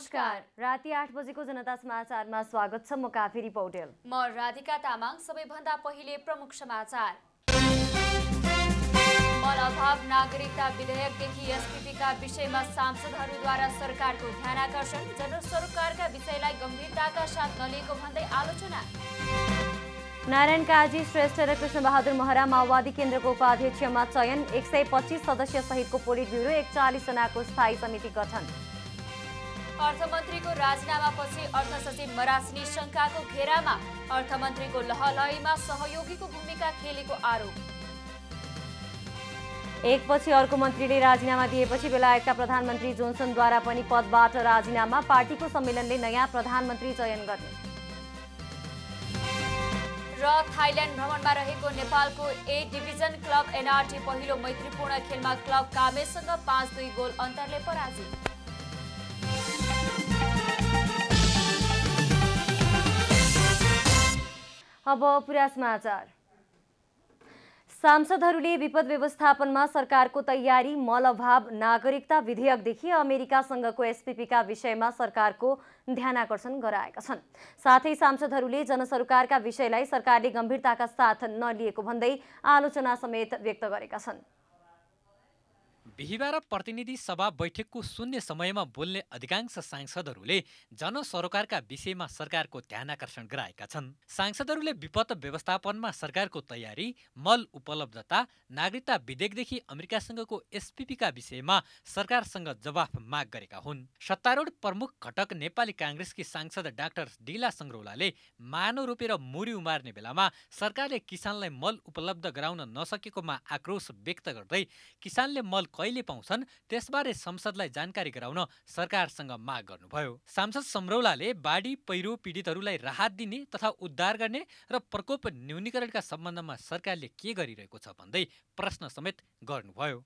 नमस्कार राति आठ बजेको जनता समाचारमा स्वागत छ म काफेरी पौडेल म राधिका तामाङ सबैभन्दा पहिले प्रमुख समाचार मल अभाव नागरिकता विधेयकदेखि एसपिपीका विषयमा सांसदहरूद्वारा सरकारको ध्यानकर्षण जन सरोकारका विषयलाई गम्भीरताका साथ नलिएको भन्दै आलोचना नारायण काजी श्रेष्ठ र कृष्णबहादुर महरा माओवादी केन्द्रको उपाध्यक्षमा चयन एक सय पच्चिस सदस्यसहितको पोलिट ब्युरो एकचालिसजनाको स्थायी समिति गठन अर्थमन्त्रीको राजीनामापछि अर्थ सचिव मराज घेरामा अर्थमन्त्रीको लहलयमा सहयोगीको भूमिका खेलेको आरोप एकपछि अर्को मन्त्रीले राजीनामा दिएपछि बेलायतका प्रधानमन्त्री जोन्सनद्वारा पनि पदबाट राजीनामा पार्टीको सम्मेलनले नयाँ प्रधानमन्त्री चयन गर्ने र थाइल्यान्ड भ्रमणमा रहेको नेपालको ए डिभिजन क्लब एनआरटी पहिलो मैत्रीपूर्ण खेलमा क्लब कामेसँग पाँच दुई गोल अन्तरले पराजित अब पुरा समाचार सांसदहरूले विपद व्यवस्थापनमा सरकारको तयारी मल अभाव नागरिकता विधेयकदेखि अमेरिकासँगको एसपिपीका विषयमा सरकारको ध्यानकर्षण गराएका छन् साथै सांसदहरूले जनसरकारका विषयलाई सरकारले गम्भीरताका साथ नलिएको भन्दै आलोचना समेत व्यक्त गरेका छन् बिहिबार प्रतिनिधि सभा बैठकको शून्य समयमा बोल्ने अधिकांश सांसदहरूले जनसरोकारका विषयमा सरकारको ध्यान आकर्षण गराएका छन् सांसदहरूले विपद व्यवस्थापनमा सरकारको तयारी मल उपलब्धता नागरिकता विधेयकदेखि अमेरिकासँगको एसपिपीका विषयमा सरकारसँग जवाफ माग गरेका हुन् सत्तारूढ प्रमुख घटक नेपाली काङ्ग्रेसकी सांसद डाक्टर डिला सङ्ग्रौलाले मानव रोपेर मुरी उमार्ने बेलामा सरकारले किसानलाई मल उपलब्ध गराउन नसकेकोमा आक्रोश व्यक्त गर्दै किसानले मल कै कहिले पाउँछन् त्यसबारे संसदलाई जानकारी गराउन सरकारसँग माग गर्नुभयो सांसद सम्रौलाले बाढी पहिरो पीडितहरूलाई राहत दिने तथा उद्धार गर्ने र प्रकोप न्यूनीकरणका सम्बन्धमा सरकारले के गरिरहेको छ भन्दै प्रश्न समेत गर्नुभयो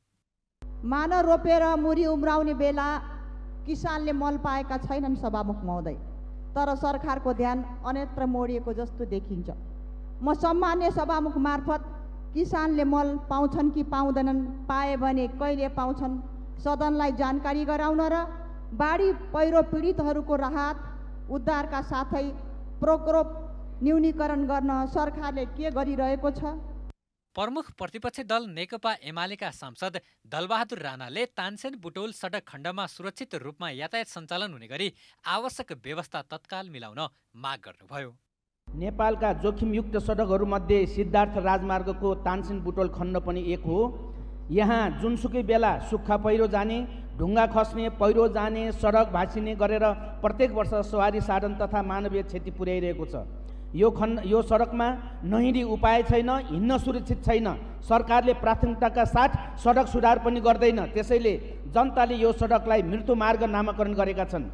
मानव रोपेर मुरी उम्राउने बेला किसानले मल पाएका छैनन् सभामुख महोदय तर सरकारको ध्यान अन्यत्र मोडिएको जस्तो देखिन्छ म सम्मान्य सभामुख मार्फत किसानले मल पाउँछन् कि पाउँदैनन् पाए भने कहिले पाउँछन् सदनलाई जानकारी गराउन र बाढी पहिरो पीडितहरूको राहत उद्धारका साथै प्रकोप न्यूनीकरण गर्न सरकारले के गरिरहेको छ प्रमुख प्रतिपक्षी दल नेकपा एमालेका सांसद दलबहादुर राणाले तानसेन बुटोल सडक खण्डमा सुरक्षित रूपमा यातायात सञ्चालन हुने गरी आवश्यक व्यवस्था तत्काल मिलाउन माग गर्नुभयो नेपालका जोखिमयुक्त सडकहरूमध्ये सिद्धार्थ राजमार्गको तानसिन बुटोल खण्ड पनि एक हो यहाँ जुनसुकै बेला सुक्खा पहिरो जाने ढुङ्गा खस्ने पहिरो जाने सडक भाँसिने गरेर प्रत्येक वर्ष सवारी साधन तथा मानवीय क्षति पुर्याइरहेको छ यो खण्ड यो सडकमा नहिँडी उपाय छैन हिँड्न सुरक्षित छैन सरकारले प्राथमिकताका साथ सडक सुधार पनि गर्दैन त्यसैले जनताले यो सडकलाई मृत्यु मार्ग नामाकरण गरेका छन्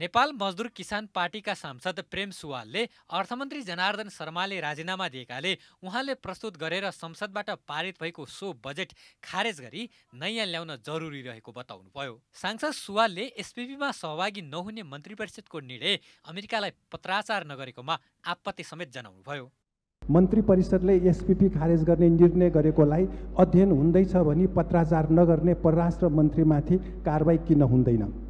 नेपाल मजदुर किसान पार्टीका सांसद प्रेम सुवालले अर्थमन्त्री जनार्दन शर्माले राजीनामा दिएकाले उहाँले प्रस्तुत गरेर संसदबाट पारित भएको सो बजेट खारेज गरी नयाँ ल्याउन जरुरी रहेको बताउनुभयो सांसद सुवालले एसपिपीमा सहभागी नहुने मन्त्री परिषदको निर्णय अमेरिकालाई पत्राचार नगरेकोमा आपत्ति समेत जनाउनुभयो मन्त्री परिषदले एसपिपी खारेज गर्ने निर्णय गरेकोलाई अध्ययन हुँदैछ भनी पत्राचार नगर्ने परराष्ट्र मन्त्रीमाथि कारवाही किन हुँदैन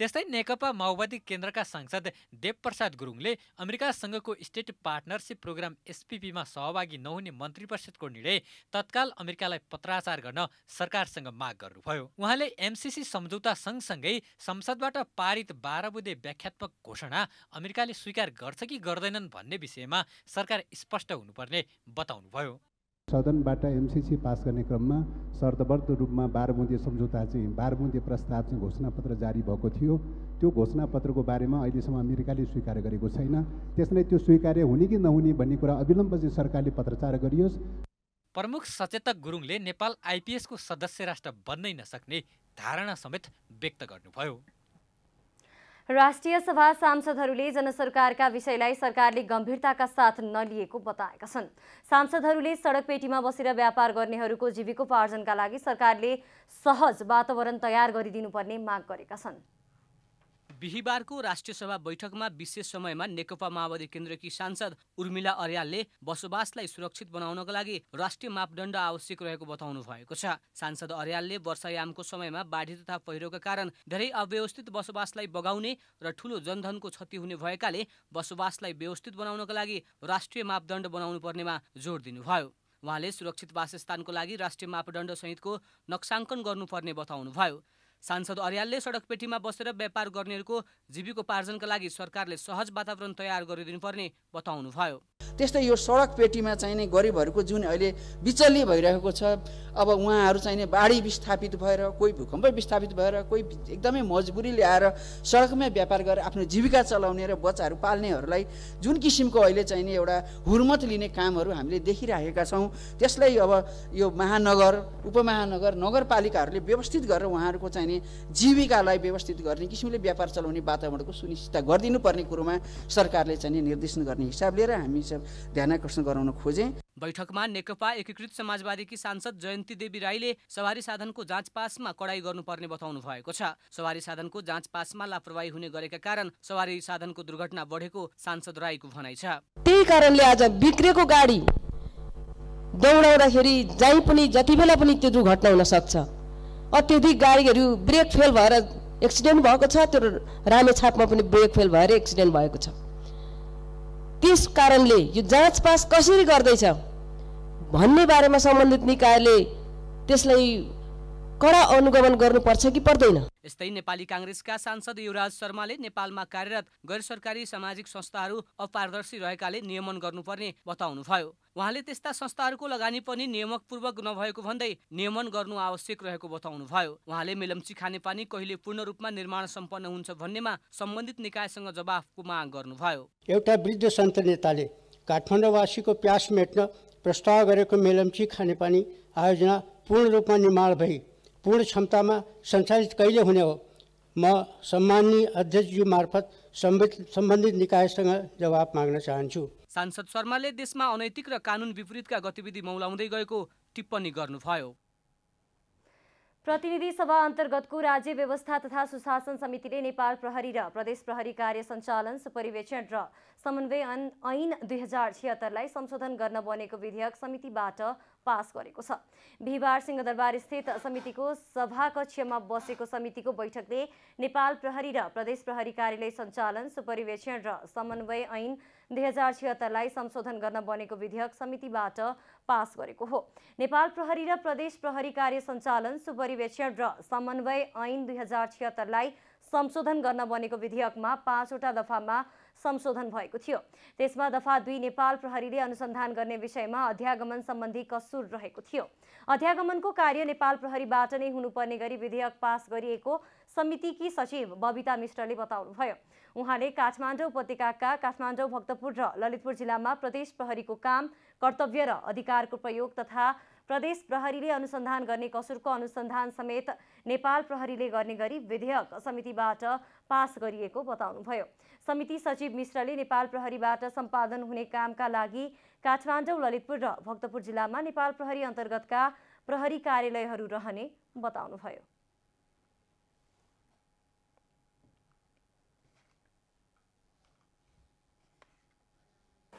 त्यस्तै नेकपा माओवादी केन्द्रका सांसद देवप्रसाद गुरुङले अमेरिकासँगको स्टेट पार्टनरसिप प्रोग्राम एसपिपीमा सहभागी नहुने मन्त्री परिषदको निर्णय तत्काल अमेरिकालाई पत्राचार गर्न सरकारसँग माग गर्नुभयो उहाँले एमसिसी सम्झौता सँगसँगै संसदबाट पारित बाह्र बुधे व्याख्यात्मक घोषणा अमेरिकाले स्वीकार गर्छ कि गर्दैनन् भन्ने विषयमा सरकार स्पष्ट हुनुपर्ने बताउनुभयो सदनबाट एमसिसी पास गर्ने क्रममा शर्तबद्ध रूपमा बुँदे सम्झौता चाहिँ बुँदे प्रस्ताव चाहिँ घोषणापत्र जारी भएको थियो त्यो घोषणापत्रको बारेमा अहिलेसम्म अमेरिकाले स्वीकार गरेको छैन त्यसलाई त्यो स्वीकार्य हुने कि नहुने भन्ने कुरा अविलम्ब चाहिँ सरकारले पत्रचार गरियोस् प्रमुख सचेतक गुरुङले नेपाल आइपिएसको सदस्य राष्ट्र बन्नै नसक्ने धारणा समेत व्यक्त गर्नुभयो राष्ट्रिय सभा सांसदहरूले जनसरकारका विषयलाई सरकारले गम्भीरताका साथ नलिएको बताएका छन् सांसदहरूले सडक पेटीमा बसेर व्यापार गर्नेहरूको जीविकोपार्जनका लागि सरकारले सहज वातावरण तयार गरिदिनुपर्ने माग गरेका छन् बिहिबारको राष्ट्रिय सभा बैठकमा विशेष समयमा नेकपा माओवादी केन्द्रकी सांसद उर्मिला अर्यालले बसोबासलाई सुरक्षित बनाउनका लागि राष्ट्रिय मापदण्ड आवश्यक रहेको बताउनु भएको छ सांसद अर्यालले वर्षायामको समयमा बाढी तथा पहिरोका कारण धेरै अव्यवस्थित बसोबासलाई बगाउने र ठूलो जनधनको क्षति हुने भएकाले बसोबासलाई व्यवस्थित बनाउनका लागि राष्ट्रिय मापदण्ड बनाउनु पर्नेमा जोड दिनुभयो उहाँले सुरक्षित वासस्थानको लागि राष्ट्रिय मापदण्ड सहितको नक्साङ्कन गर्नुपर्ने बताउनुभयो सांसद अर्यालले सडकपेटीमा बसेर व्यापार गर्नेहरूको जीविकोपार्जनका लागि सरकारले सहज वातावरण तयार गरिदिनुपर्ने बताउनुभयो त्यस्तै यो सडक पेटीमा चाहिने गरिबहरूको जुन अहिले विचल्य भइरहेको छ अब उहाँहरू चाहिने बाढी विस्थापित भएर कोही भूकम्प विस्थापित भएर कोही एकदमै मजबुरी ल्याएर सडकमै व्यापार गरेर आफ्नो जीविका चलाउने र बच्चाहरू पाल्नेहरूलाई जुन किसिमको अहिले चाहिने एउटा हुर्मत लिने कामहरू हामीले देखिराखेका छौँ त्यसलाई अब यो महानगर उपमहानगर नगरपालिकाहरूले व्यवस्थित गरेर उहाँहरूको चाहिने जीविकालाई व्यवस्थित गर्ने किसिमले व्यापार चलाउने वातावरणको सुनिश्चित गरिदिनुपर्ने कुरोमा सरकारले चाहिने निर्देशन गर्ने हिसाब लिएर हामी ध्यानकर्षण गराउन खोजे बैठकमा नेकपा एकीकृत समाजवादीकी सांसद जयन्ती देवी राईले सवारी साधनको जाँच पासमा कडाई गर्नुपर्ने बताउनु भएको छ सवारी साधनको जाँच पासमा लापरवाही हुने गरेका कारण सवारी साधनको दुर्घटना बढेको सांसद राईको भनाइ छ त्यही कारणले आज बिग्रेको गाडी दौडाउँदाखेरि जहीँ पनि जति बेला पनि त्यो दुर्घटना हुन सक्छ अत्यधिक गाडीहरू ब्रेक फेल भएर एक्सिडेन्ट भएको छ त्यो रामेछापमा पनि ब्रेक फेल भएर एक्सिडेन्ट भएको छ त्यस कारणले यो जाँच पास कसरी गर्दैछ भन्ने बारेमा सम्बन्धित निकायले त्यसलाई कडा अनुगमन गर्नुपर्छ कि पर्दैन यस्तै नेपाली काङ्ग्रेसका सांसद युवराज शर्माले नेपालमा कार्यरत गैर सरकारी सामाजिक संस्थाहरू अपारदर्शी रहेकाले नियमन गर्नुपर्ने बताउनुभयो उहाँले त्यस्ता संस्थाहरूको लगानी पनि नियमकपूर्वक नभएको भन्दै नियमन गर्नु आवश्यक रहेको बताउनुभयो उहाँले मेलम्ची खानेपानी कहिले पूर्ण रूपमा निर्माण सम्पन्न हुन्छ भन्नेमा सम्बन्धित निकायसँग जवाफको माग गर्नुभयो एउटा वृद्ध सन्त नेताले काठमाडौँवासीको प्यास मेट्न प्रस्ताव गरेको मेलम्ची खानेपानी आयोजना पूर्ण रूपमा निर्माण भई पूर्ण क्षमतामा सञ्चालित कहिले हुने हो म सम्माननीय अध्यक्षज्यू मार्फत सम्बन्धित निकायसँग जवाब माग्न चाहन्छु सांसद शर्माले देशमा अनैतिक र कानुन विपरीतका गतिविधि मौलाउँदै गएको टिप्पणी गर्नुभयो प्रतिनिधि सभा अन्तर्गतको राज्य व्यवस्था तथा सुशासन समितिले नेपाल प्रहरी र प्रदेश प्रहरी कार्य सञ्चालन सुपरिवेक्षण र समन्वय ऐन दुई हजार छिहत्तरलाई संशोधन गर्न बनेको विधेयक समितिबाट पास गरेको छ बिहिबार सिंहदरबार स्थित समितिको सभाकक्षमा बसेको समितिको बैठकले नेपाल प्रहरी र प्रदेश प्रहरी कार्यालय सञ्चालन सुपरिवेक्षण र समन्वय ऐन दुई हजार छिहत्तरलाई संशोधन गर्न बनेको विधेयक समितिबाट पास गरेको हो नेपाल प्रहरी र प्रदेश प्रहरी कार्य सञ्चालन सुपरिवेक्षण र समन्वय ऐन दुई हजार छिहत्तरलाई संशोधन गर्न बनेको विधेयकमा पाँचवटा दफामा संशोधन भएको थियो त्यसमा दफा दुई नेपाल प्रहरीले अनुसन्धान गर्ने विषयमा अध्यागमन सम्बन्धी कसुर रहेको थियो अध्यागमनको कार्य नेपाल प्रहरीबाट नै हुनुपर्ने गरी विधेयक पास गरिएको समितिकी सचिव बबिता मिश्रले बताउनुभयो उहाँले काठमाडौँ उपत्यकाका काठमाडौँ भक्तपुर र ललितपुर जिल्लामा प्रदेश प्रहरीको काम कर्तव्य र अधिकारको प्रयोग तथा प्रदेश प्रहरीले अनुसन्धान गर्ने कसुरको अनुसन्धान समेत नेपाल प्रहरीले गर्ने गरी विधेयक समितिबाट पास गरिएको बताउनुभयो समिति सचिव मिश्रले नेपाल प्रहरीबाट सम्पादन हुने कामका लागि काठमाडौँ ललितपुर र भक्तपुर जिल्लामा नेपाल प्रहरी अन्तर्गतका प्रहरी कार्यालयहरू रहने बताउनुभयो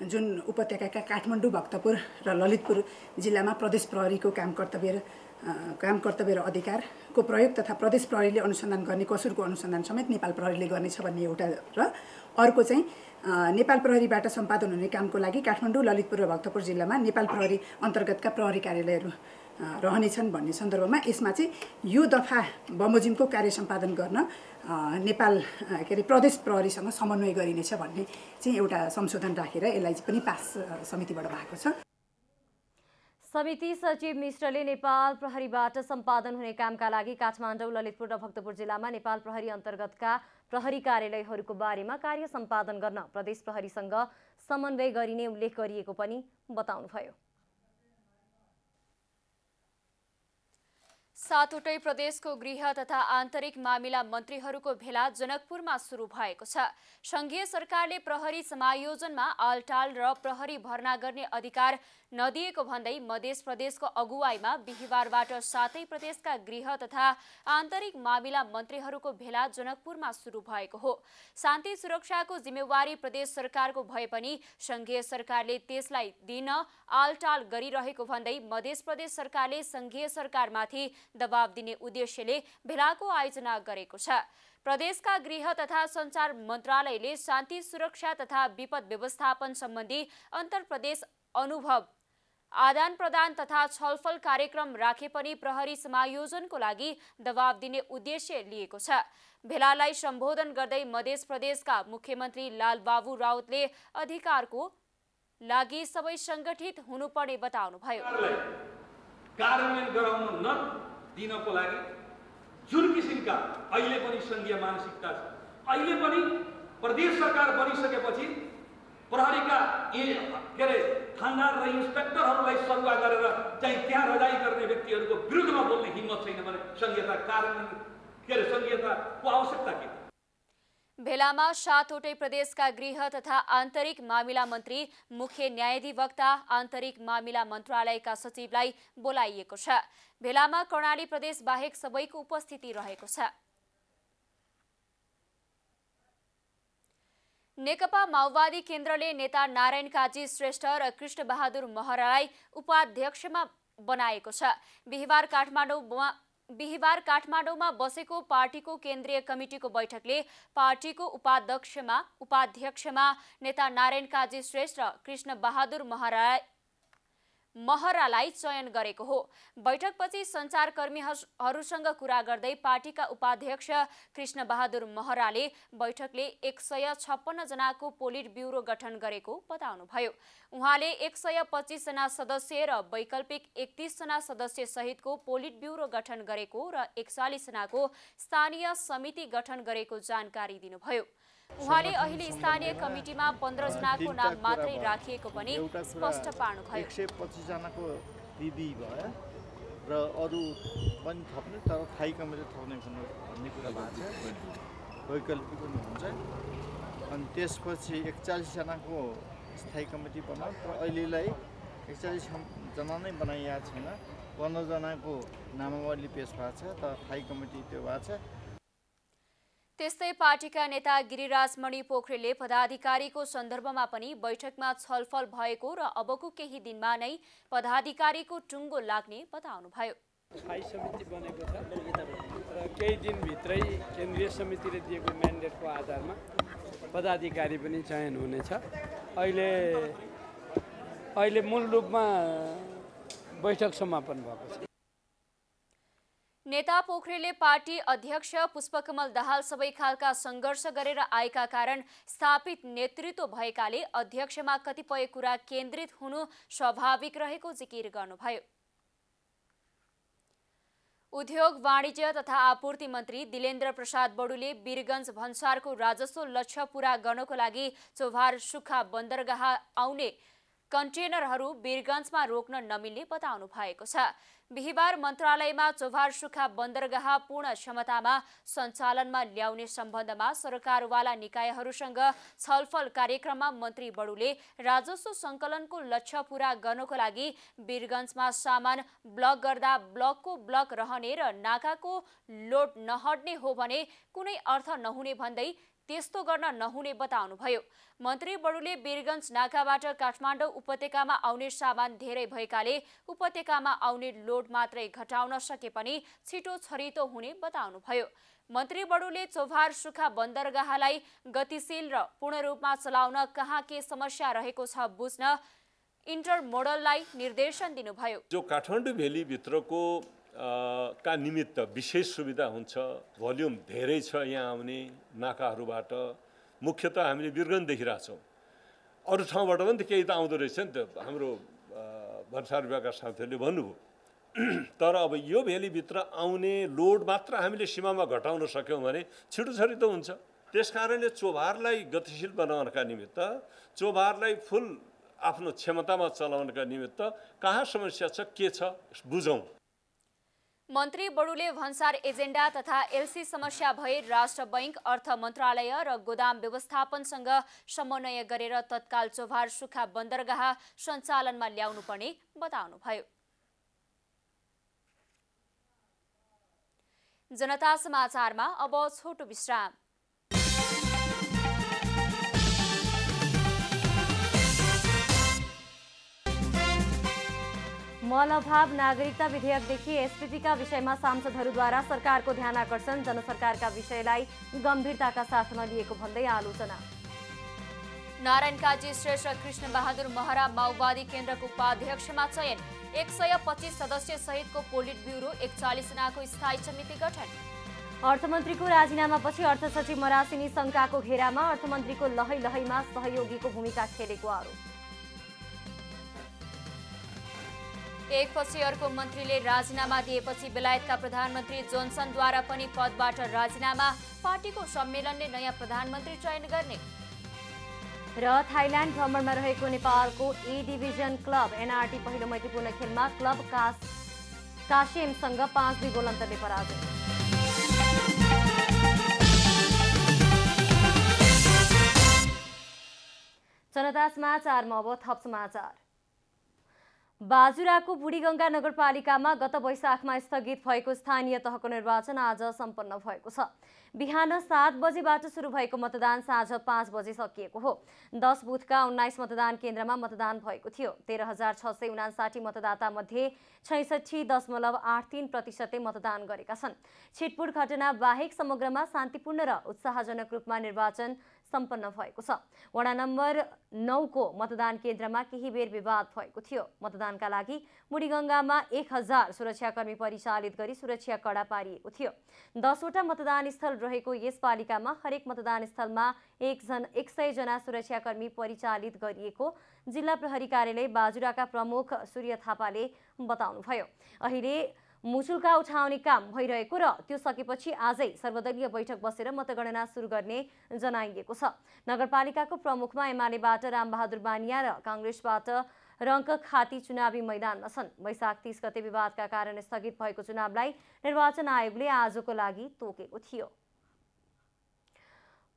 जुन उपत्यका काठमाडौँ भक्तपुर र ललितपुर जिल्लामा प्रदेश प्रहरीको काम कर्तव्य र काम कर्तव्य र अधिकारको प्रयोग तथा प्रदेश प्रहरीले अनुसन्धान गर्ने कसुरको अनुसन्धान समेत नेपाल प्रहरीले गर्नेछ भन्ने एउटा र अर्को चाहिँ नेपाल प्रहरीबाट सम्पादन हुने कामको लागि काठमाडौँ ललितपुर र भक्तपुर जिल्लामा नेपाल प्रहरी अन्तर्गतका प्रहरी कार्यालयहरू रहनेछन् भन्ने सन्दर्भमा यसमा चाहिँ यो दफा बमोजिमको कार्य सम्पादन गर्न नेपाल के अरे प्रदेश प्रहरीसँग समन्वय गरिनेछ भन्ने चाहिँ एउटा संशोधन राखेर यसलाई पनि पास समितिबाट भएको छ समिति सचिव मिश्रले नेपाल प्रहरीबाट सम्पादन हुने कामका लागि काठमाडौँ ललितपुर र भक्तपुर जिल्लामा नेपाल प्रहरी अन्तर्गतका प्रहरी कार्यालयहरूको बारेमा कार्य सम्पादन गर्न प्रदेश प्रहरीसँग समन्वय गरिने उल्लेख गरिएको पनि बताउनुभयो सातवटै प्रदेशको गृह तथा आन्तरिक मामिला मन्त्रीहरूको भेला जनकपुरमा सुरु भएको छ संघीय सरकारले प्रहरी समायोजनमा आलटाल र प्रहरी भर्ना गर्ने अधिकार नदिएको भन्दै मध्य प्रदेशको अगुवाईमा बिहिबारबाट सातै प्रदेशका गृह तथा आन्तरिक मामिला मन्त्रीहरूको भेला जनकपुरमा सुरु भएको हो शान्ति सुरक्षाको जिम्मेवारी प्रदेश सरकारको भए पनि संघीय सरकारले त्यसलाई दिन आलटाल गरिरहेको भन्दै मध्य प्रदेश सरकारले संघीय सरकारमाथि दबाव दिने उद्देश्यले भेलाको आयोजना गरेको छ प्रदेशका गृह तथा सञ्चार मन्त्रालयले शान्ति सुरक्षा तथा विपद व्यवस्थापन सम्बन्धी अन्तर प्रदेश अनुभव आदान प्रदान तथा छलफल कार्यक्रम राखे पनि प्रहरी समायोजनको लागि दबाव दिने उद्देश्य लिएको छ भेलालाई सम्बोधन गर्दै मध्य प्रदेशका मुख्यमन्त्री लालबाबु राउतले अधिकारको लागि सबै सङ्गठित हुनुपर्ने बताउनुभयो दिनको लागि जुन किसिमका अहिले पनि सङ्घीय मानसिकता छ अहिले पनि प्रदेश सरकार बनिसकेपछि प्रहरीका के अरे थानदार र इन्सपेक्टरहरूलाई सरुवा गरेर चाहिँ त्यहाँ रजाई गर्ने व्यक्तिहरूको विरुद्धमा बोल्ने हिम्मत छैन भने सङ्घीयता कारण के अरे सङ्घीयताको आवश्यकता के भेलामा सातवटै प्रदेशका गृह तथा आन्तरिक मामिला मन्त्री मुख्य न्यायाधिवक्ता आन्तरिक मामिला मन्त्रालयका सचिवलाई बोलाइएको छ भेलामा कर्णाली प्रदेश बाहेक सबैको उपस्थिति रहेको छ नेकपा माओवादी केन्द्रले नेता नारायण काजी श्रेष्ठ र कृष्णबहादुर महरालाई उपाध्यक्षमा बनाएको छ बिहिबार काठमाडौँमा बिहिबार काठमाडौँमा बसेको पार्टीको केन्द्रीय कमिटिको बैठकले पार्टीको उपाध्यक्षमा उपाध्यक्षमा नेता नारायण काजी श्रेष्ठ र कृष्ण बहादुर महाराज महरालाई चयन गरेको हो बैठकपछि सञ्चारकर्मीहरूसँग कुरा गर्दै पार्टीका उपाध्यक्ष कृष्णबहादुर महराले बैठकले एक सय छप्पन्नजनाको पोलिट ब्युरो गठन गरेको बताउनुभयो उहाँले एक सय पच्चिसजना सदस्य र वैकल्पिक एकतिसजना सदस्य सहितको पोलिट ब्युरो गठन गरेको र एकचालिसजनाको स्थानीय समिति गठन गरेको जानकारी दिनुभयो उहाँले अहिले स्थानीय कमिटीमा जनाको नाम मात्रै राखिएको पनि स्पष्ट पार्नुभयो एक सय पच्चिसजनाको दिदी भयो र अरू पनि थप्ने तर थाई कमिटी थप्ने भन्ने कुरा भएको छ वैकल्पिक पनि हुन्छ अनि त्यसपछि एकचालिसजनाको स्थायी कमिटी बनाऊ तर अहिलेलाई एकचालिसजना नै बनाइएको छैन पन्ध्रजनाको नामावली पेस भएको छ तर थाई कमिटी त्यो भएको छ त्यस्तै पार्टीका नेता गिरिराजमणि पोखरेलले पदाधिकारीको सन्दर्भमा पनि बैठकमा छलफल भएको र अबको केही दिनमा नै पदाधिकारीको टुङ्गो लाग्ने बताउनुभयो स्थायी समिति बनेको छ र केही दिनभित्रै केन्द्रीय समितिले दिएको म्यान्डेटको आधारमा पदाधिकारी पनि चयन हुनेछ अहिले अहिले मूल रूपमा बैठक समापन भएको छ नेता पोखरेलले पार्टी अध्यक्ष पुष्पकमल दाहाल सबै खालका सङ्घर्ष गरेर आएका कारण स्थापित नेतृत्व भएकाले अध्यक्षमा कतिपय कुरा केन्द्रित हुनु स्वाभाविक रहेको जिकिर गर्नुभयो उद्योग वाणिज्य तथा आपूर्ति मन्त्री दिलेन्द्र प्रसाद बडुले वीरगञ्ज भन्सारको राजस्व लक्ष्य पूरा गर्नको लागि चोभार सुक्खा बन्दरगाह आउने कन्टेनरहरू वीरगञ्जमा रोक्न नमिल्ने बताउनु भएको छ बिहिबार मन्त्रालयमा चोभार सुखा बन्दरगाह पूर्ण क्षमतामा सञ्चालनमा ल्याउने सम्बन्धमा सरकारवाला निकायहरूसँग छलफल कार्यक्रममा मन्त्री बडुले राजस्व सङ्कलनको लक्ष्य पूरा गर्नको लागि वीरगञ्जमा सामान ब्लक गर्दा ब्लकको ब्लक रहने र नाकाको लोड नहट्ने हो भने कुनै अर्थ नहुने भन्दै त्यस्तो गर्न नहुने बताउनुभयो मन्त्री बडुले वीरगञ्ज नाकाबाट काठमाडौँ उपत्यकामा आउने सामान धेरै भएकाले उपत्यकामा आउने लोड मात्रै घटाउन सके पनि छिटो छरितो हुने बताउनुभयो मन्त्री बडुले चोभार सुखा बन्दरगाहलाई गतिशील र पूर्ण रूपमा चलाउन कहाँ के समस्या रहेको छ बुझ्न इन्टर मोडललाई निर्देशन दिनुभयो जो काठमाडौँ भेलीभित्रको का निमित्त विशेष सुविधा हुन्छ भोल्युम धेरै छ यहाँ आउने नाकाहरूबाट मुख्यत हामीले बिरगन देखिरहेछौँ अरू ठाउँबाट पनि त केही त आउँदो रहेछ नि त हाम्रो भन्सार विभागका साथीहरूले भन्नुभयो तर अब यो भ्यालीभित्र आउने लोड मात्र हामीले सीमामा घटाउन सक्यौँ भने छिटो छरितो हुन्छ त्यस कारणले चोभारलाई गतिशील बनाउनका निमित्त चोभारलाई फुल आफ्नो क्षमतामा चलाउनका निमित्त कहाँ समस्या छ के छ बुझौँ मन्त्री बडुले भन्सार एजेन्डा तथा एलसी समस्या भए राष्ट्र बैंक अर्थ मन्त्रालय र गोदाम व्यवस्थापनसँग समन्वय गरेर तत्काल चोभार सुखा बन्दरगाह सञ्चालनमा ल्याउनुपर्ने बताउनुभयो जनता समाचारमा अब छोटो विश्राम मलभाव नागरिकता विधेयकदेखि स्थितिका विषयमा सांसदहरूद्वारा सरकारको ध्यान आकर्षण जनसरकारका विषयलाई गम्भीरताका साथ नलिएको भन्दै आलोचना नारायण काजी श्रेष्ठ कृष्ण बहादुर महरा माओवादी केन्द्रको उपाध्यक्षमा चयन एक सय पच्चिस सदस्य सहितको पोलिट ब्युरो एकचालिसजनाको स्थायी समिति गठन अर्थमन्त्रीको राजीनामापछि अर्थ सचिव मरासिनी शङ्काको घेरामा अर्थमन्त्रीको लहै लहैमा सहयोगीको भूमिका खेलेको आरोप एकपछि अर्को मन्त्रीले राजीनामा दिएपछि बेलायतका प्रधानमन्त्री जोन्सनद्वारा पनि पदबाट राजीनामा पार्टीको सम्मेलनले नयाँ प्रधानमन्त्री चयन गर्ने र थाइल्यान्ड भ्रमणमा रहेको नेपालको ए डिभिजन क्लब एनआरटी पहिलो मैत्रीपूर्ण खेलमा क्लब कास कासिमसँग पाँच दुई गोल अन्तरले पराजय जनता अब थप समाचार बाजुराको बुढीगङ्गा नगरपालिकामा गत वैशाखमा स्थगित भएको स्थानीय तहको निर्वाचन आज सम्पन्न भएको छ बिहान सात बजेबाट सुरु भएको मतदान साँझ पाँच बजे सकिएको हो दस बुथका उन्नाइस मतदान केन्द्रमा मतदान भएको थियो तेह्र हजार छ सय उनासाठी मतदातामध्ये छैसठी दशमलव आठ तिन प्रतिशतले मतदान गरेका छन् छिटपुट घटना बाहेक समग्रमा शान्तिपूर्ण र उत्साहजनक रूपमा निर्वाचन सम्पन्न भएको छ वडा नम्बर नौको मतदान केन्द्रमा केही बेर विवाद भएको थियो मतदानका लागि मुडीगङ्गामा एक हजार सुरक्षाकर्मी परिचालित गरी सुरक्षा कडा पारिएको थियो दसवटा मतदान स्थल रहेको यस पालिकामा हरेक मतदान स्थलमा एकजना एक सयजना सुरक्षाकर्मी परिचालित गरिएको जिल्ला प्रहरी कार्यालय बाजुराका प्रमुख सूर्य थापाले बताउनुभयो अहिले मुचुल्का उठाउने काम भइरहेको र त्यो सकेपछि आजै सर्वदलीय बैठक बसेर मतगणना सुरु गर्ने जनाइएको छ नगरपालिकाको प्रमुखमा एमालेबाट रामबहादुर बानिया र काङ्ग्रेसबाट रङ्क खाती चुनावी मैदानमा छन् वैशाख तिस गते विवादका कारण स्थगित भएको चुनावलाई निर्वाचन आयोगले आजको लागि तोकेको थियो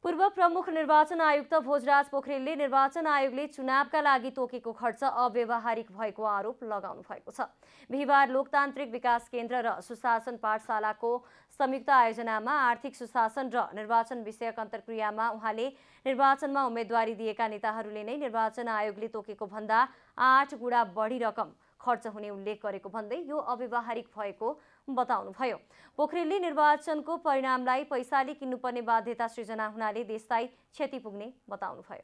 पूर्व प्रमुख निर्वाचन आयुक्त भोजराज पोखरेलले निर्वाचन आयोगले चुनावका लागि तोकेको खर्च अव्यवहारिक भएको आरोप लगाउनु भएको छ बिहिबार लोकतान्त्रिक विकास केन्द्र र सुशासन पाठशालाको संयुक्त आयोजनामा आर्थिक सुशासन र निर्वाचन विषयक अन्तर्क्रियामा उहाँले निर्वाचनमा उम्मेदवारी दिएका नेताहरूले नै निर्वाचन आयोगले तोकेको भन्दा आठ गुणा बढी रकम खर्च हुने उल्लेख गरेको भन्दै यो अव्यवहारिक भएको बताउनुभयो पोखरेलले निर्वाचनको परिणामलाई पैसाले किन्नुपर्ने बाध्यता सृजना हुनाले देशलाई क्षति पुग्ने बताउनुभयो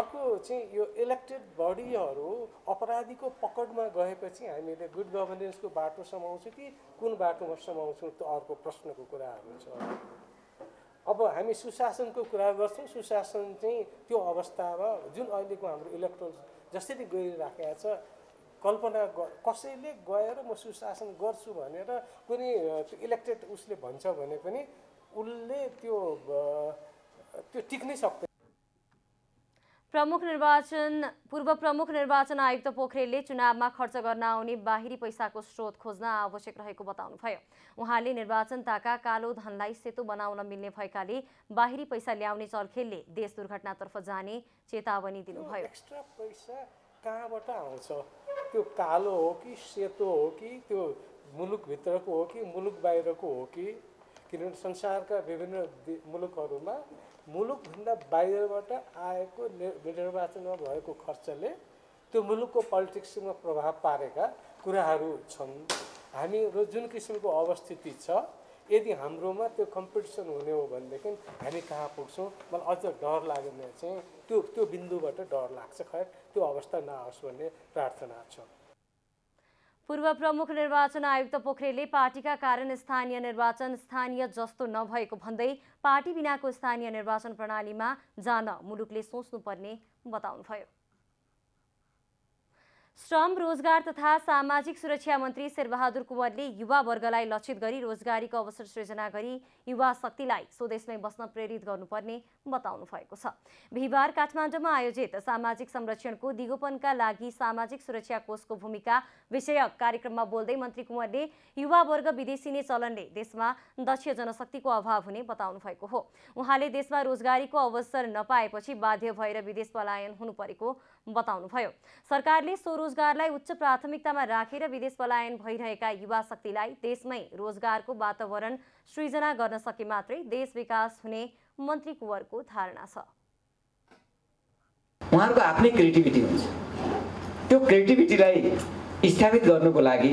अर्को चाहिँ यो इलेक्टेड बडीहरू अपराधीको पकडमा गएपछि हामीले गुड गभर्नेन्सको बाटो समाउँछौँ कि कुन बाटोमा समाउँछौँ त्यो अर्को प्रश्नको कुराहरू छ अब हामी सुशासनको कुरा गर्छौँ सुशासन चाहिँ त्यो अवस्थामा जुन अहिलेको हाम्रो इलेक्ट्रोल जसरी गइराखेको छ कल्पना कसैले गएर म सुशासन गर्छु भनेर कुनै त्यो इलेक्टेड उसले भन्छ भने पनि उसले त्यो त्यो टिक्नै सक्दैन प्रमुख निर्वाचन पूर्व प्रमुख निर्वाचन आयुक्त पोखरेलले चुनावमा खर्च गर्न आउने बाहिरी पैसाको स्रोत खोज्न आवश्यक रहेको बताउनुभयो उहाँले निर्वाचन ताका कालो धनलाई सेतो बनाउन मिल्ने भएकाले बाहिरी पैसा ल्याउने चलखेलले देश दुर्घटनातर्फ जाने चेतावनी दिनुभयो एक्स्ट्रा पैसा कहाँबाट आउँछ त्यो कालो हो कि सेतो हो कि त्यो मुलुकभित्रको हो कि मुलुक बाहिरको हो कि किनभने संसारका विभिन्न मुलुकहरूमा मुलुकभन्दा बाहिरबाट आएको निर्वाचनमा भएको खर्चले त्यो मुलुकको पोलिटिक्समा प्रभाव पारेका कुराहरू छन् हामी र जुन किसिमको अवस्थिति छ यदि हाम्रोमा त्यो कम्पिटिसन हुने हो भनेदेखि हामी कहाँ पुग्छौँ मलाई अझ डर लाग्यो भने चाहिँ त्यो त्यो बिन्दुबाट डर लाग्छ खै त्यो अवस्था नआओस् भन्ने प्रार्थना छ पूर्व प्रमुख निर्वाचन आयुक्त पोखरेलले पार्टीका कारण स्थानीय निर्वाचन स्थानीय जस्तो नभएको भन्दै पार्टी बिनाको स्थानीय निर्वाचन प्रणालीमा जान मुलुकले सोच्नुपर्ने बताउनुभयो श्रम रोजगार तथा सामाजिक सुरक्षा मन्त्री शेरबहादुर कुँवरले युवावर्गलाई लक्षित गरी रोजगारीको अवसर सृजना गरी युवा शक्तिलाई स्वदेशमै बस्न प्रेरित गर्नुपर्ने बताउनु भएको छ बिहिबार काठमाडौँमा आयोजित सामाजिक संरक्षणको दिगोपनका लागि सामाजिक सुरक्षा कोषको भूमिका विषयक कार्यक्रममा बोल्दै मन्त्री कुमारले युवावर्ग विदेशी नै चलनले देशमा दक्ष जनशक्तिको अभाव हुने बताउनु भएको हो उहाँले देशमा रोजगारीको अवसर नपाएपछि बाध्य भएर विदेश पलायन हुनु परेको बताउनुभयो सरकारले स्वरोजगारलाई उच्च प्राथमिकतामा राखेर विदेश पलायन भइरहेका युवा शक्तिलाई देशमै रोजगारको वातावरण सृजना गर्न सके मात्रै देश विकास हुने मन्त्री कुवरको धारणा छ उहाँहरूको आफ्नै क्रिएटिभिटी हुन्छ त्यो क्रिएटिभिटीलाई स्थापित गर्नुको लागि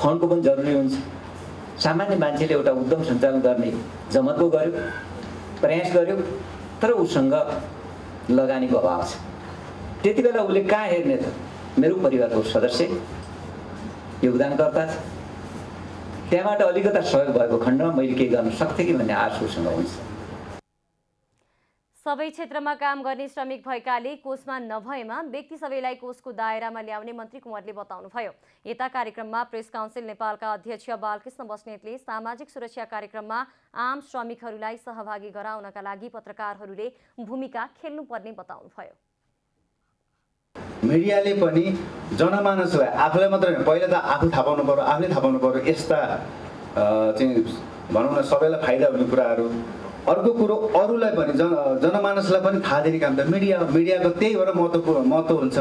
फन्डको पनि जरुरी हुन्छ सामान्य मान्छेले एउटा उद्यम सञ्चालन गर्ने जमत गर्यो प्रयास गर्यो तर उसँग लगानीको अभाव छ त्यति बेला उसले कहाँ हेर्ने त मेरो परिवारको सदस्य योगदानकर्ता छ त्यहाँबाट अलिकता सहयोग भएको खण्डमा मैले केही गर्न सक्थेँ कि भन्ने आशा उसँग हुन्छ सबै क्षेत्रमा काम गर्ने श्रमिक भएकाले कोषमा नभएमा व्यक्ति सबैलाई कोषको दायरामा ल्याउने मन्त्री कुँवरले बताउनुभयो यता कार्यक्रममा प्रेस काउन्सिल नेपालका अध्यक्ष बालकृष्ण बस्नेतले सामाजिक सुरक्षा कार्यक्रममा आम श्रमिकहरूलाई सहभागी गराउनका लागि पत्रकारहरूले भूमिका खेल्नुपर्ने बताउनुभयो मिडियाले पनि जनमानसलाई आफूलाई मात्रै पहिला त आफू थाहा पाउनु पऱ्यो आफूले थाहा पाउनु पऱ्यो यस्ता चाहिँ भनौँ न सबैलाई फाइदा हुने कुराहरू अर्को कुरो अरूलाई पनि जन जनमानसलाई पनि थाहा दिने काम त मिडिया मिडियाको त्यही भएर महत्त्वपूर्ण महत्त्व हुन्छ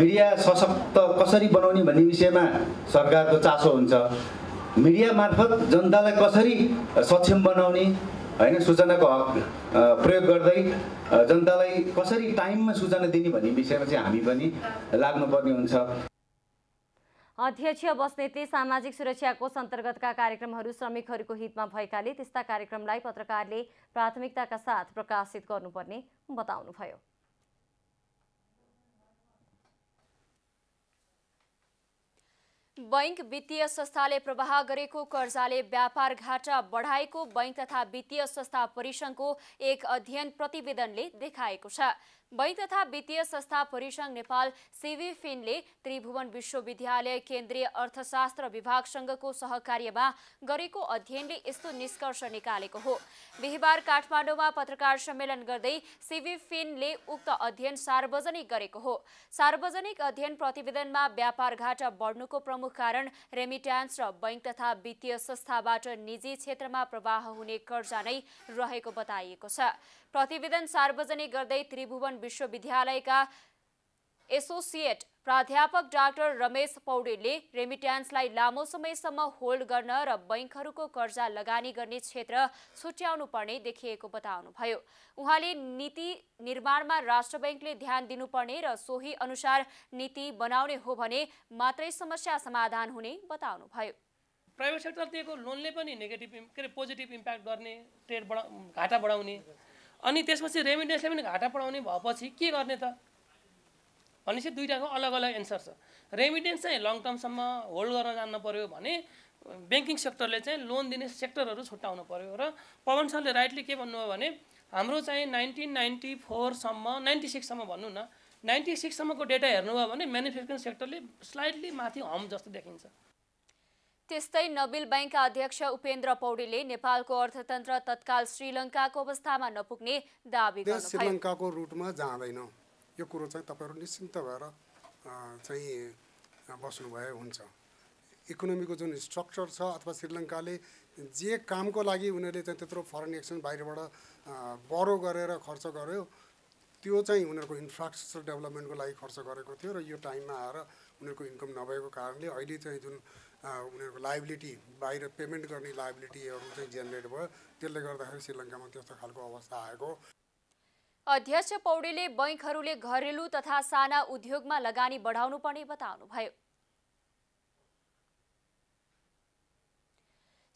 मिडिया सशक्त कसरी बनाउने भन्ने विषयमा सरकारको चासो हुन्छ मिडिया मार्फत जनतालाई कसरी सक्षम बनाउने होइन सूचनाको हक प्रयोग गर्दै जनतालाई कसरी टाइममा सूचना दिने भन्ने विषयमा चाहिँ हामी पनि लाग्नुपर्ने हुन्छ अध्यक्ष बस्नेतले सामाजिक सुरक्षा कोष अन्तर्गतका कार्यक्रमहरू श्रमिकहरूको हितमा भएकाले त्यस्ता कार्यक्रमलाई पत्रकारले प्राथमिकताका साथ प्रकाशित गर्नुपर्ने बताउनुभयो बैंक वित्तीय संस्थाले प्रवाह गरेको कर्जाले व्यापार घाटा बढाएको बैंक तथा वित्तीय संस्था परिसंघको एक अध्ययन प्रतिवेदनले देखाएको छ बैंक तथा वित्तीय संस्था परिसङ्घ नेपाल सिभी फिनले त्रिभुवन विश्वविद्यालय केन्द्रीय अर्थशास्त्र विभागसँगको सहकार्यमा गरेको अध्ययनले यस्तो निष्कर्ष निकालेको हो बिहिबार काठमाडौँमा पत्रकार सम्मेलन गर्दै सिभी फिनले उक्त अध्ययन सार्वजनिक गरेको हो सार्वजनिक अध्ययन प्रतिवेदनमा व्यापार घाटा बढ्नुको प्रमुख कारण रेमिट्यान्स र बैंक तथा वित्तीय संस्थाबाट निजी क्षेत्रमा प्रवाह हुने कर्जा नै रहेको बताइएको छ प्रतिवेदन सार्वजनिक गर्दै त्रिभुवन विज्ञान विश्वविद्यालयका एसोसिएट प्राध्यापक डाक्टर रमेश पौडेलले रेमिट्यान्सलाई लामो समयसम्म होल्ड गर्न र बैङ्कहरूको कर्जा लगानी गर्ने क्षेत्र छुट्याउनु पर्ने देखिएको बताउनुभयो उहाँले नीति निर्माणमा राष्ट्र बैङ्कले ध्यान दिनुपर्ने र सोही अनुसार नीति बनाउने हो भने मात्रै समस्या समाधान हुने बताउनुभयो प्राइभेट सेक्टर दिएको लोनले पनि नेगेटिभ के अरे पोजिटिभ इम्प्याक्ट गर्ने ट्रेड बढा घाटा बढाउने अनि त्यसपछि रेमिडेन्सले पनि घाटा पढाउने भएपछि के गर्ने त भनेपछि दुइटाको अलग अलग एन्सर छ रेमिडेन्स चाहिँ लङ टर्मसम्म होल्ड गर्न जान्नु पऱ्यो भने ब्याङ्किङ सेक्टरले चाहिँ लोन दिने सेक्टरहरू छुट्याउनु पऱ्यो र पवन सरले राइटली के भन्नुभयो भने हाम्रो चाहिँ नाइन्टिन नाइन्टी फोरसम्म नाइन्टी सिक्ससम्म भन्नु न नाइन्टी सिक्ससम्मको डेटा हेर्नुभयो भने म्यानुफ्याक्चरिङ सेक्टरले स्लाइटली माथि हम जस्तो देखिन्छ त्यस्तै नबिल बैङ्कका अध्यक्ष उपेन्द्र पौडेले नेपालको अर्थतन्त्र तत्काल श्रीलङ्काको अवस्थामा नपुग्ने दावी श्रीलङ्काको रुटमा जाँदैन यो कुरो चाहिँ तपाईँहरू निश्चिन्त भएर चाहिँ बस्नुभए हुन्छ इकोनोमीको जुन स्ट्रक्चर छ अथवा श्रीलङ्काले जे कामको लागि उनीहरूले चाहिँ त्यत्रो फरेन एक्सचेन्ज बाहिरबाट बरो गरेर खर्च गर्यो त्यो चाहिँ उनीहरूको इन्फ्रास्ट्रक्चर डेभलपमेन्टको लागि खर्च गरेको थियो र यो टाइममा आएर उनीहरूको इन्कम नभएको कारणले अहिले चाहिँ जुन उनीहरूको लाइबिलिटी बाहिर पेमेन्ट गर्ने लाइबिलिटीहरू चाहिँ जेनेरेट भयो त्यसले गर्दाखेरि श्रीलङ्कामा त्यस्तो खालको अवस्था आएको अध्यक्ष पौडेलले बैङ्कहरूले घरेलु तथा साना उद्योगमा लगानी बढाउनु बढाउनुपर्ने बताउनुभयो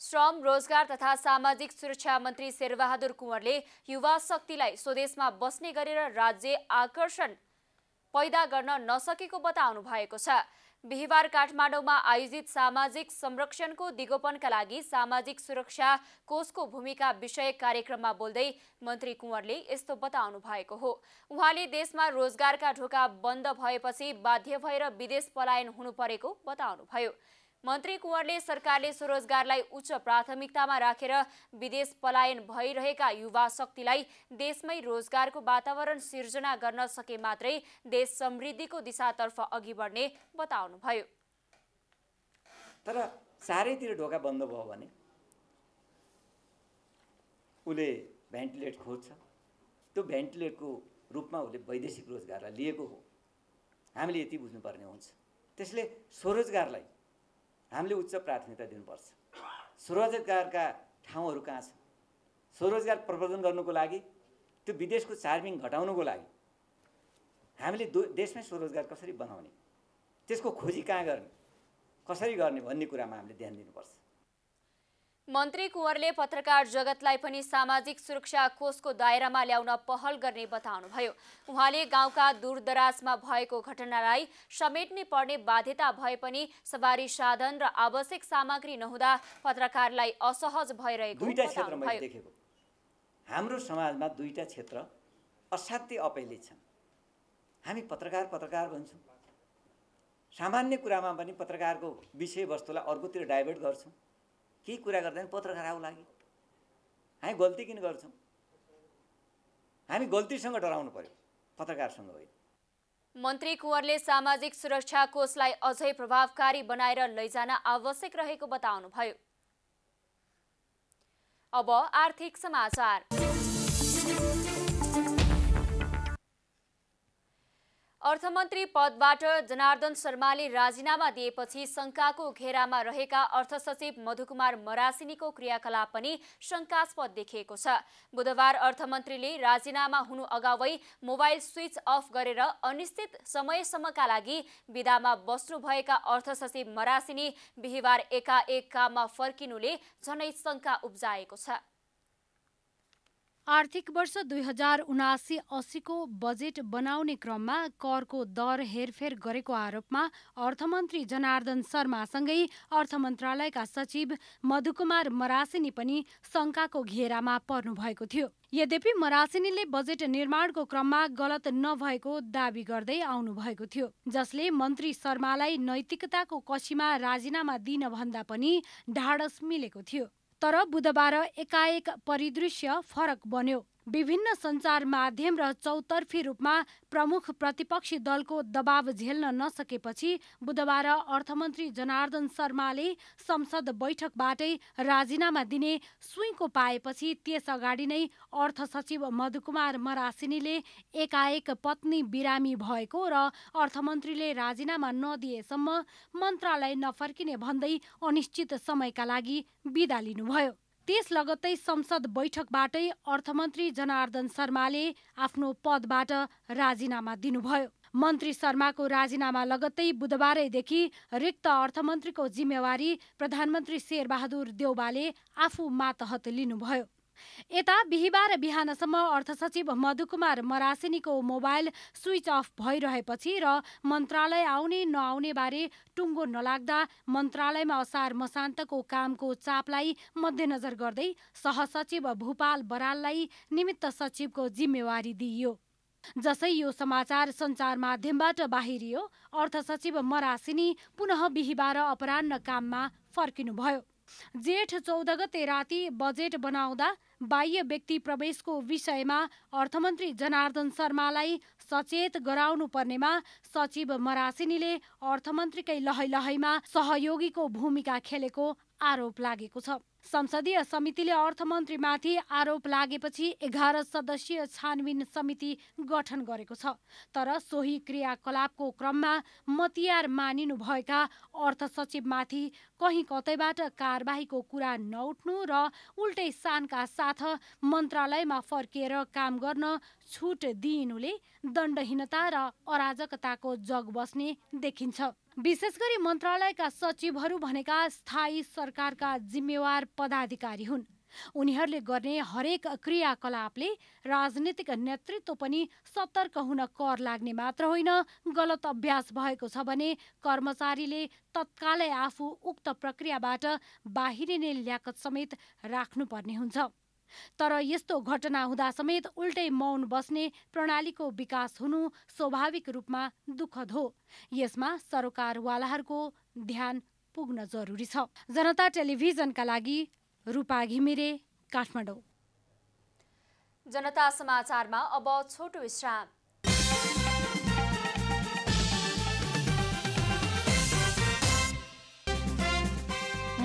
श्रम रोजगार तथा सामाजिक सुरक्षा मन्त्री शेरबहादुर कुँवरले युवा शक्तिलाई स्वदेशमा बस्ने गरेर राज्य आकर्षण पैदा गर्न नसकेको बताउनु भएको छ बिहिबार काठमाडौँमा आयोजित सामाजिक संरक्षणको दिगोपनका लागि सामाजिक सुरक्षा कोषको भूमिका विषय कार्यक्रममा बोल्दै मन्त्री कुँवरले यस्तो बताउनु भएको हो उहाँले देशमा रोजगारका ढोका बन्द भएपछि बाध्य भएर विदेश पलायन हुनु परेको बताउनुभयो मन्त्री कुँवरले सरकारले स्वरोजगारलाई उच्च प्राथमिकतामा राखेर विदेश पलायन भइरहेका युवा शक्तिलाई देशमै रोजगारको वातावरण सिर्जना गर्न सके मात्रै देश समृद्धिको दिशातर्फ अघि बढ्ने बताउनुभयो तर चारैतिर ढोका बन्द भयो भने उसले भेन्टिलेट खोज्छ त्यो भेन्टिलेटको रूपमा उसले वैदेशिक रोजगारलाई लिएको हो हामीले यति बुझ्नुपर्ने हुन्छ त्यसले स्वरोजगारलाई हामीले उच्च प्राथमिकता दिनुपर्छ स्वरोजगारका ठाउँहरू कहाँ छन् स्वरोजगार प्रवर्धन गर्नुको लागि त्यो विदेशको चार्मिङ घटाउनुको लागि हामीले दो देशमै स्वरोजगार कसरी बनाउने त्यसको खोजी कहाँ गर्ने कसरी गर्ने भन्ने कुरामा हामीले ध्यान दिनुपर्छ मन्त्री कुँवरले पत्रकार जगतलाई पनि सामाजिक सुरक्षा कोषको दायरामा ल्याउन पहल गर्ने बताउनुभयो उहाँले गाउँका दूरदराजमा भएको घटनालाई समेट्ने पर्ने बाध्यता भए पनि सवारी साधन र आवश्यक सामग्री नहुँदा पत्रकारलाई असहज भइरहेको देखेको हाम्रो समाजमा दुईवटा क्षेत्र असाध्य अपैलित छन् हामी पत्रकार पत्रकार भन्छौँ सामान्य कुरामा पनि पत्रकारको विषयवस्तुलाई अर्कोतिर डाइभर्ट गर्छौँ केही कुरा गर्दैन पत्रकार आऊ लागि हामी गल्ती किन गर्छौँ हामी गल्तीसँग डराउनु पर्यो पत्रकारसँग होइन मन्त्री कुँवरले सामाजिक सुरक्षा कोषलाई अझै प्रभावकारी बनाएर लैजान आवश्यक रहेको बताउनुभयो अब आर्थिक समाचार अर्थमन्त्री पदबाट जनार्दन शर्माले राजीनामा दिएपछि शङ्काको घेरामा रहेका अर्थ सचिव मधुकुमार मरासिनीको क्रियाकलाप पनि शङ्कास्पद देखिएको छ बुधबार अर्थमन्त्रीले राजीनामा हुनु अगावै मोबाइल स्विच अफ गरेर अनिश्चित समयसम्मका लागि विधामा बस्नुभएका अर्थ सचिव मरासिनी बिहिबार एकाएक काममा फर्किनुले झनै शङ्का उब्जाएको छ आर्थिक वर्ष दुई हजार उनासी अस्सीको बजेट बनाउने क्रममा करको दर हेरफेर गरेको आरोपमा अर्थमन्त्री जनार्दन शर्मासँगै अर्थ मन्त्रालयका सचिव मधुकुमार मरासिनी पनि शङ्काको घेरामा पर्नुभएको थियो यद्यपि मरासिनीले बजेट निर्माणको क्रममा गलत नभएको दावी गर्दै आउनुभएको थियो जसले मन्त्री शर्मालाई नैतिकताको कसीमा राजीनामा दिन भन्दा पनि ढाडस मिलेको थियो तर बुधबार एकाएक परिदृश्य फरक बन्यो विभिन्न सञ्चार माध्यम र चौतर्फी रूपमा प्रमुख प्रतिपक्षी दलको दबाव झेल्न नसकेपछि बुधबार अर्थमन्त्री जनार्दन शर्माले संसद बैठकबाटै राजीनामा दिने सुइँको पाएपछि त्यसअगाडि नै अर्थ सचिव मधुकुमार मरासिनीले एकाएक पत्नी बिरामी भएको र अर्थमन्त्रीले राजीनामा नदिएसम्म मन्त्रालय नफर्किने भन्दै अनिश्चित समयका लागि बिदा लिनुभयो त्यस लगत्तै संसद बैठकबाटै अर्थमन्त्री जनार्दन शर्माले आफ्नो पदबाट राजीनामा दिनुभयो मन्त्री शर्माको राजीनामा लगत्तै बुधबारैदेखि रिक्त अर्थमन्त्रीको जिम्मेवारी प्रधानमन्त्री शेरबहादुर देउबाले आफू मातहत लिनुभयो यता बिहिबार बिहानसम्म अर्थसचिव मधुकुमार मरासिनीको मोबाइल स्विच अफ भइरहेपछि र मन्त्रालय आउने नआउने बारे टुङ्गो नलाग्दा मन्त्रालयमा असार मसान्तको कामको चापलाई मध्यनजर गर्दै सहसचिव भूपाल बराललाई निमित्त सचिवको जिम्मेवारी दिइयो जसै यो समाचार सञ्चार माध्यमबाट बाहिरियो अर्थसचिव मरासिनी पुनः बिहिबार अपरान्न काममा फर्किनुभयो जेठ चौध गते राति बजेट बनाउँदा बाह्य व्यक्ति प्रवेशको विषयमा अर्थमन्त्री जनार्दन शर्मालाई सचेत गराउनु पर्नेमा सचिव मरासिनीले अर्थमन्त्रीकै लहै लहैमा सहयोगीको भूमिका खेलेको आरोप लागेको छ संसदीय समितिले अर्थमन्त्रीमाथि आरोप लागेपछि एघार सदस्यीय छानबिन समिति गठन गरेको छ तर सोही क्रियाकलापको क्रममा मतियार मानिनुभएका अर्थ सचिवमाथि कहीँ कतैबाट कारबाहीको कुरा नउठ्नु र उल्टै सानका साथ मन्त्रालयमा फर्किएर काम गर्न छुट दिइनुले दण्डहीनता र अराजकताको जग बस्ने देखिन्छ विशेष गरी मन्त्रालयका सचिवहरू भनेका स्थायी सरकारका जिम्मेवार पदाधिकारी हुन् उनीहरूले गर्ने हरेक क्रियाकलापले राजनीतिक नेतृत्व पनि सतर्क हुन कर लाग्ने मात्र होइन गलत अभ्यास भएको छ भने कर्मचारीले तत्कालै आफू उक्त प्रक्रियाबाट बाहिरिने ल्याकत समेत राख्नुपर्ने हुन्छ तर यस्तो घटना हुँदा समेत उल्टै मौन बस्ने प्रणालीको विकास हुनु स्वाभाविक रूपमा दुःखद हो यसमा सरकारवालाहरूको ध्यान पुग्न जरुरी छ जनता टेलिभिजनका लागि रूपा घिमिरे काठमाडौँ जनता समाचारमा अब छोटो विश्राम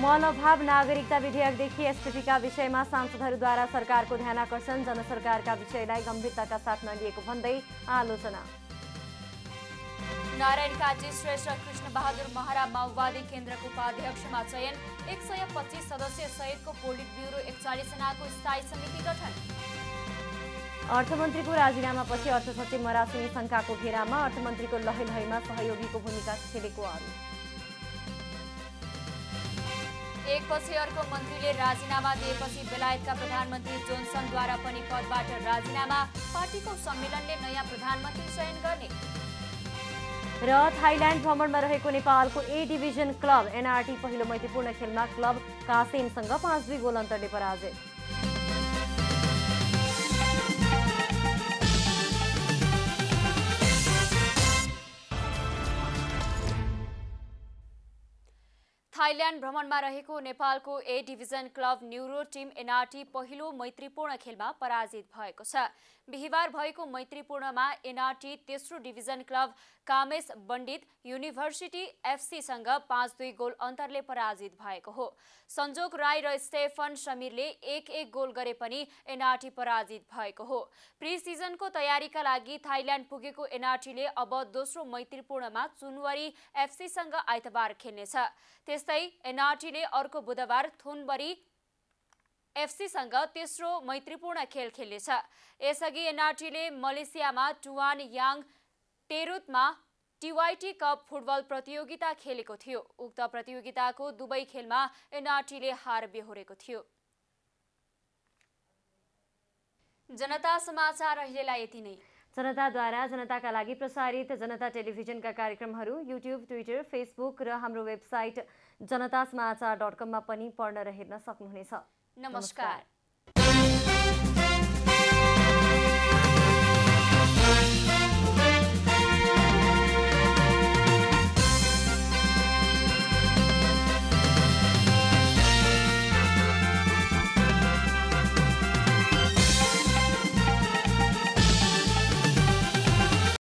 मनोभाव नागरिकता विधेयकदेखि एसपिपीका विषयमा सांसदहरूद्वारा सरकारको ध्यान आकर्षण जनसरकारका विषयलाई गम्भीरताका साथ नलिएको भन्दै आलोचना नारायण काजी श्रेष्ठ कृष्ण बहादुर महरा माओवादी केन्द्रको उपाध्यक्षमा चयन एक सय पच्चिस सदस्य सहितको पोलिट ब्युरो एकचालिसजनाको स्थायी समिति गठन अर्थमन्त्रीको राजीनामापछि अर्थ सचिव मरासुनी शङ्काको घेरामा अर्थमन्त्रीको लहलहैमा सहयोगीको भूमिका खेलेको आरोप एकपछि अर्को मन्त्रीले राजीनामा दिएपछि बेलायतका प्रधानमन्त्री जोन्सनद्वारा पनि पदबाट राजीनामा पार्टीको सम्मेलनले नयाँ प्रधानमन्त्री चयन गर्ने र थाइल्यान्ड भ्रमणमा रहेको नेपालको ए डिभिजन क्लब एनआरटी पहिलो मैत्रीपूर्ण खेलमा क्लब कासेनसँग पाँच दुई गोल अन्तरले पराजित थाइल्याण्ड भ्रमणमा रहेको नेपालको A division club New Road team NRT पहिलो मैत्रीपूर्ण खेलमा पराजित भएको छ बिहिबार भएको मैत्रीपूर्णमा एनआरटी तेस्रो डिभिजन क्लब कामेश बण्डित युनिभर्सिटी एफसीसँग पाँच दुई गोल अन्तरले पराजित भएको हो सञ्जोग राई र स्टेफन समीरले एक एक गोल गरे पनि एनआरटी पराजित भएको हो प्रि सिजनको तयारीका लागि थाइल्याण्ड पुगेको एनआरटीले अब दोस्रो मैत्रीपूर्णमा चुनवरी एफसीसँग आइतबार खेल्नेछ त्यस्तै एनआरटीले अर्को बुधबार थुनबरी एफसीसँग तेस्रो मैत्रीपूर्ण खेल खेल्नेछ यसअघि एनआरटीले मलेसियामा टुवान याङ टेरुतमा टिवाइटी कप फुटबल प्रतियोगिता खेलेको थियो उक्त प्रतियोगिताको दुवै खेलमा एनआरटीले हार बेहोरेको थियो जनता समाचार अहिलेलाई यति नै जनताद्वारा जनताका लागि प्रसारित जनता टेलिभिजनका कार्यक्रमहरू युट्युब ट्विटर फेसबुक र हाम्रो वेबसाइट जनता समाचार डट कममा पनि पढ्न र हेर्न सक्नुहुनेछ namascar. namascar.